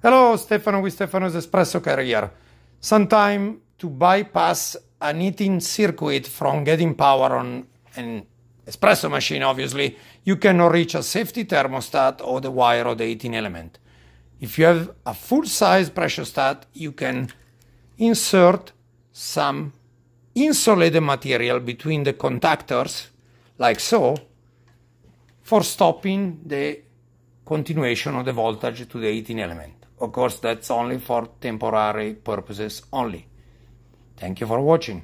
Hello, Stefano with Stefano's Espresso Career. Sometime to bypass a heating circuit from getting power on an espresso machine, obviously, you cannot reach a safety thermostat or the wire or the heating element. If you have a full size pressure stat, you can insert some insulated material between the contactors, like so, for stopping the continuation of the voltage to the heating element. Of course, that's only for temporary purposes only. Thank you for watching.